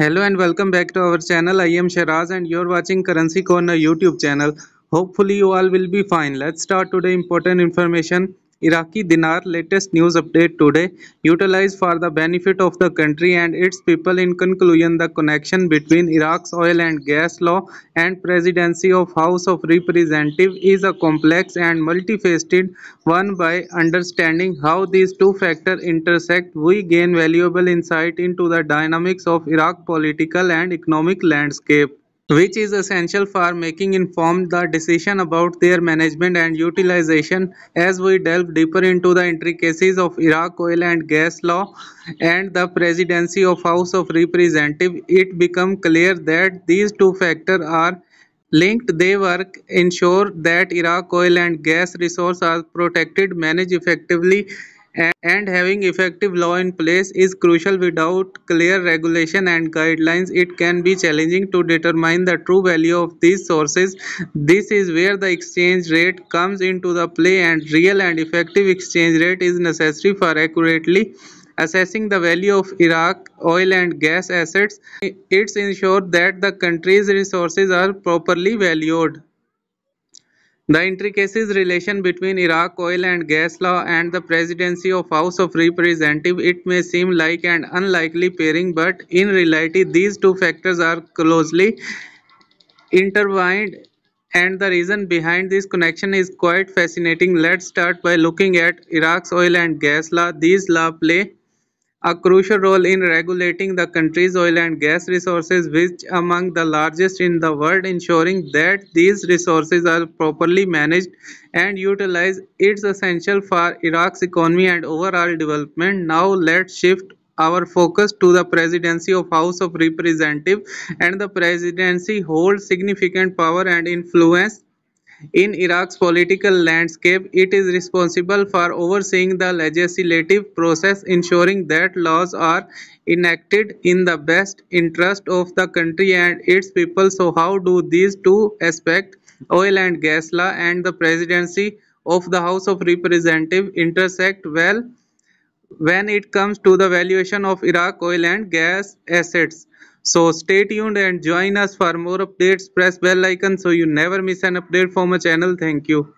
Hello and welcome back to our channel. I am Shiraz and you're watching Currency Corner YouTube channel. Hopefully you all will be fine. Let's start today important information. Iraqi dinar latest news update today utilized for the benefit of the country and its people in conclusion the connection between Iraq's oil and gas law and presidency of House of Representatives is a complex and multifaceted one by understanding how these two factors intersect we gain valuable insight into the dynamics of Iraq political and economic landscape which is essential for making informed the decision about their management and utilization as we delve deeper into the intricacies of Iraq oil and gas law and the presidency of House of Representatives it become clear that these two factors are linked they work ensure that Iraq oil and gas resources are protected managed effectively and having effective law in place is crucial without clear regulation and guidelines it can be challenging to determine the true value of these sources this is where the exchange rate comes into the play and real and effective exchange rate is necessary for accurately assessing the value of Iraq oil and gas assets it's ensured that the country's resources are properly valued the intricacies relation between Iraq oil and gas law and the presidency of House of Representatives it may seem like an unlikely pairing but in reality these two factors are closely intertwined and the reason behind this connection is quite fascinating. Let's start by looking at Iraq's oil and gas law. These law play a crucial role in regulating the country's oil and gas resources which among the largest in the world ensuring that these resources are properly managed and utilized is essential for Iraq's economy and overall development now let's shift our focus to the presidency of house of Representatives, and the presidency holds significant power and influence in Iraq's political landscape, it is responsible for overseeing the legislative process, ensuring that laws are enacted in the best interest of the country and its people. So how do these two aspects, oil and gas law and the presidency of the House of Representatives intersect well when it comes to the valuation of Iraq oil and gas assets? So stay tuned and join us for more updates. Press bell icon so you never miss an update from our channel. Thank you.